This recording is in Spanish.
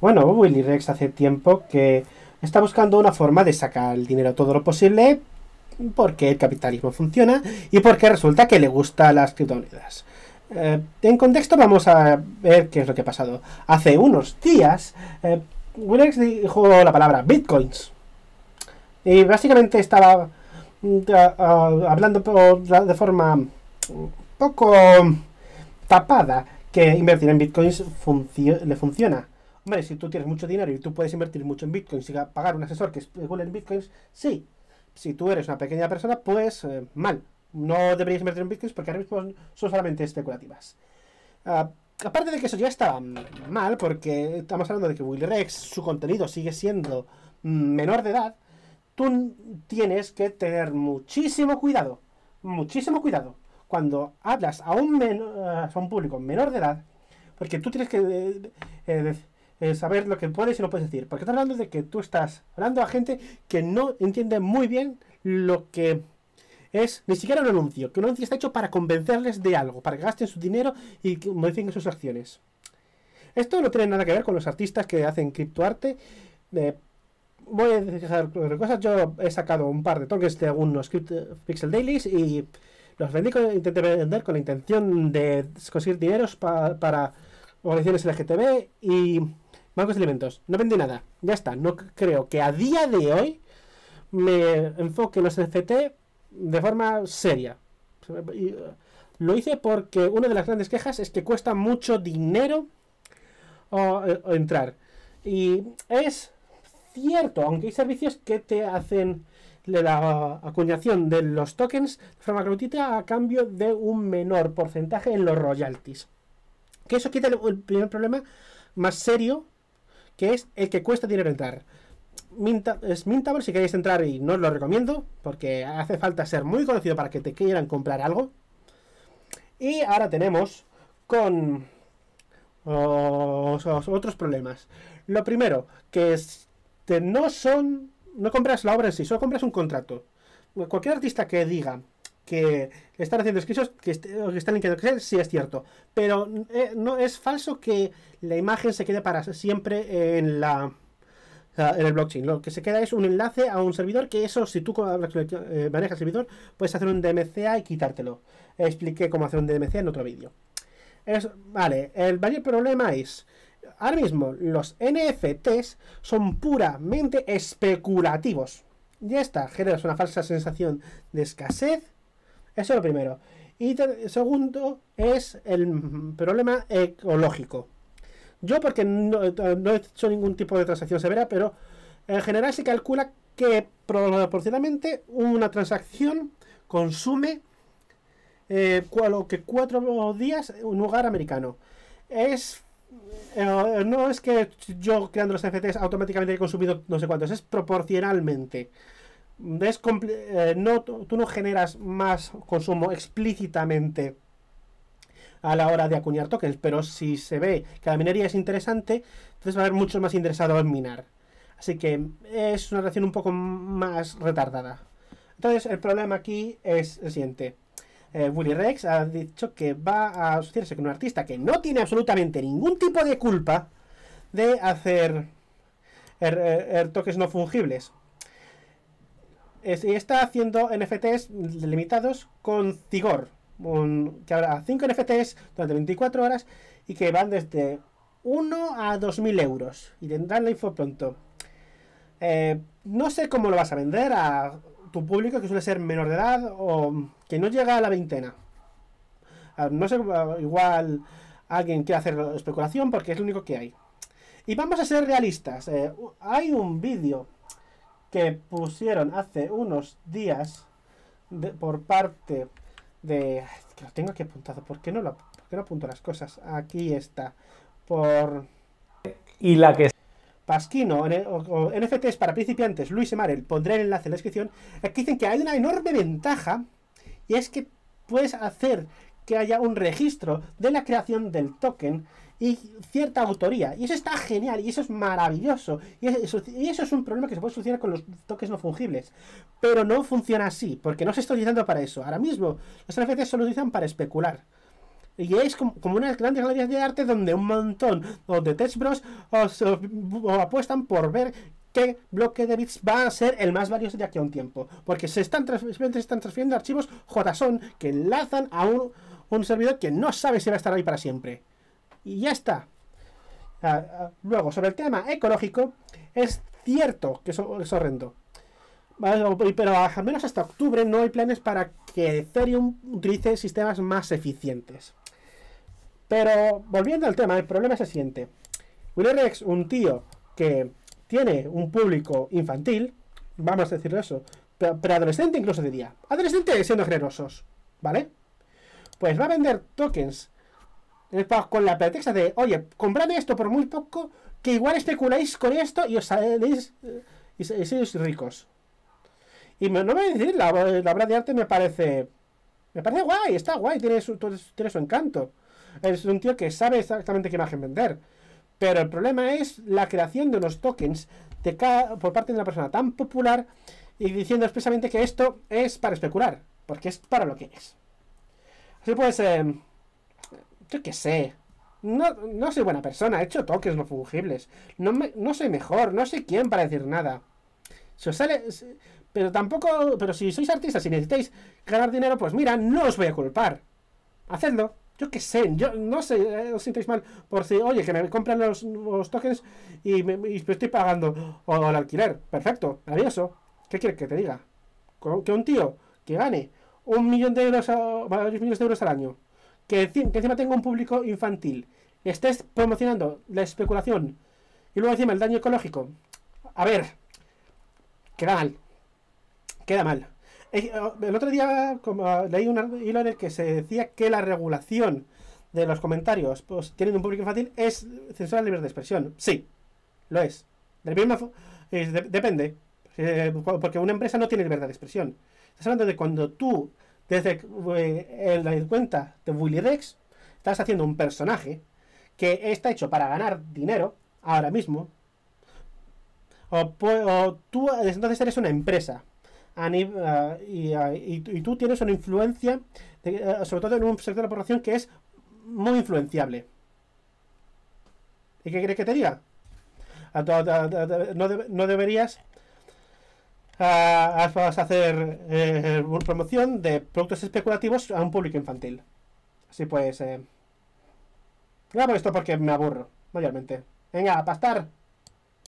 Bueno, Willy hace tiempo que está buscando una forma de sacar el dinero todo lo posible porque el capitalismo funciona y porque resulta que le gusta las criptomonedas. Eh, en contexto vamos a ver qué es lo que ha pasado. Hace unos días, eh, Rex dijo la palabra bitcoins. Y básicamente estaba mm, ah, ah, hablando de forma poco tapada que invertir en bitcoins le funciona. Hombre, si tú tienes mucho dinero y tú puedes invertir mucho en bitcoin y pagar un asesor que especule en bitcoins, sí. Si tú eres una pequeña persona, pues eh, mal. No deberías invertir en bitcoins porque ahora mismo son solamente especulativas. Ah, aparte de que eso ya está mm, mal, porque estamos hablando de que willy Rex, su contenido sigue siendo mm, menor de edad, tú tienes que tener muchísimo cuidado, muchísimo cuidado, cuando hablas a un, eh, público menor de edad, porque tú tienes que decir. Eh, eh, saber lo que puedes y no puedes decir. Porque estás hablando de que tú estás hablando a gente que no entiende muy bien lo que es ni siquiera un anuncio, que un anuncio está hecho para convencerles de algo, para que gasten su dinero y que modifiquen sus acciones. Esto no tiene nada que ver con los artistas que hacen criptoarte. Eh, voy a dejar cosas. Yo he sacado un par de toques de algunos Pixel Dailies y los vendí con, vender con la intención de conseguir dineros para organizaciones LGTB y bancos de alimentos. No vendí nada. Ya está. No creo que a día de hoy me enfoque los NFT de forma seria. Eh, lo hice porque una de las grandes quejas es que cuesta mucho dinero eh, entrar. Y es cierto, aunque hay servicios que te hacen la acuñación de los tokens de forma gratuita a cambio de un menor porcentaje en los royalties. Que eso quita el primer problema más serio que es el que cuesta dinero entrar. Minta, es Mintable si queréis entrar y no os lo recomiendo, porque hace falta ser muy conocido para que te quieran comprar algo. Y ahora tenemos con otros problemas. Lo primero, que es, que no son, no compras la obra en sí, solo compras un contrato. Cualquier artista que diga, que están haciendo escritos que, están intentando que sí es cierto. Pero eh, no es falso que la imagen se quede para siempre en la en el blockchain. Lo que se queda es un enlace a un servidor que eso, si tú eh, manejas el servidor, puedes hacer un DMCA y quitártelo. Expliqué cómo hacer un DMCA en otro vídeo. vale, el mayor problema es, ahora mismo los NFTs son puramente especulativos. Ya está, generas una falsa sensación de escasez eso es lo primero. Y segundo es el problema ecológico. Yo porque no, he hecho ningún tipo de transacción severa, pero en general se calcula que proporcionalmente una transacción consume eh, que cuatro días un lugar americano. Es eh, no es que yo creando los NFTs automáticamente he consumido no sé cuántos, es proporcionalmente. Eh, no, tú no generas más consumo explícitamente a la hora de acuñar tokens, pero si se ve que la minería es interesante, entonces va a haber muchos más interesados en minar. Así que es una relación un poco más retardada. Entonces el problema aquí es el siguiente. Eh, Rex ha dicho que va a asociarse con un artista que no tiene absolutamente ningún tipo de culpa de hacer er, er, er, toques no fungibles. Y está haciendo NFTs limitados con Tigor, que habrá 5 NFTs durante 24 horas y que van desde 1 a 2.000 euros. Y tendrán la info pronto. Eh, no sé cómo lo vas a vender a tu público que suele ser menor de edad o que no llega a la veintena. No sé, igual alguien quiere hacer especulación porque es lo único que hay. Y vamos a ser realistas. Eh, hay un vídeo que pusieron hace unos días por parte de... que lo tengo aquí apuntado, ¿por qué no, lo, por qué no apunto las cosas? Aquí está, por... Y la que... Pasquino, o, o NFTs para principiantes, Luis Emarel, pondré el enlace en la descripción, aquí dicen que hay una enorme ventaja y es que puedes hacer que haya un registro de la creación del token y cierta autoría. Y eso está genial, y eso es maravilloso. Y eso, es un problema que se puede solucionar con los toques no fungibles. Pero no funciona así, porque no se está utilizando para eso. Ahora mismo, los NFTs solo utilizan para especular. Y es como, de unas grandes galerías de arte donde un montón de test bros apuestan por ver qué bloque de bits va a ser el más valioso de aquí a un tiempo. Porque se están, transfiriendo archivos JSON que enlazan a un, un servidor que no sabe si va a estar ahí para siempre y ya está. Ah, ah, luego, sobre el tema ecológico, es cierto que eso es horrendo. Pero al menos hasta octubre no hay planes para que Ethereum utilice sistemas más eficientes. Pero volviendo al tema, el problema es el siguiente. Willerex un tío que tiene un público infantil, vamos a decirlo eso, Pero adolescente incluso diría, adolescente siendo generosos, ¿vale? Pues va a vender tokens con la pretexta de, oye, comprad esto por muy poco, que igual especuláis con esto y os saléis eh, y, y sois ricos. Y me, no voy a decir, la, la, obra de arte me parece. Me parece guay, está guay, tiene su, tiene su encanto. Es un tío que sabe exactamente qué imagen vender. Pero el problema es la creación de unos tokens de por parte de una persona tan popular y diciendo expresamente que esto es para especular, porque es para lo que es. Así pues, eh, yo qué sé. No, soy buena persona, he hecho toques no fungibles. No, soy mejor, no sé quién para decir nada. Si sale. Pero tampoco. Pero si sois artistas y necesitáis ganar dinero, pues mira, no os voy a culpar. Hacedlo. Yo qué sé, yo no sé, eh, os sintáis mal por si, oye, que me compran los, toques tokens y me, estoy pagando o, el alquiler. Perfecto, maravilloso. ¿Qué quieres que te diga? Que un tío que gane un millón de euros, varios millones de euros al año que, encima tengo un público infantil, estés promocionando la especulación y luego encima el daño ecológico. A ver, queda mal. Queda mal. Eh, oh, el otro día leí un hilo en el que se decía que la regulación de los comentarios pues, tienen un público infantil es censura libertad de expresión. Sí, lo es. depende. Eh, porque una empresa no tiene libertad de expresión. Estás hablando de cuando tú desde eh, la cuenta de Willy Rex, estás haciendo un personaje que está hecho para ganar dinero ahora mismo. O, tú tú entonces eres una empresa y, tú tienes una influencia, eh, sobre todo en un sector de la población que es muy influenciable. ¿Y qué crees que te diga? No, deberías a, a hacer una eh, promoción de productos especulativos a un público infantil. Así pues, eh, grabo esto porque me aburro, mayormente. Venga, a pastar.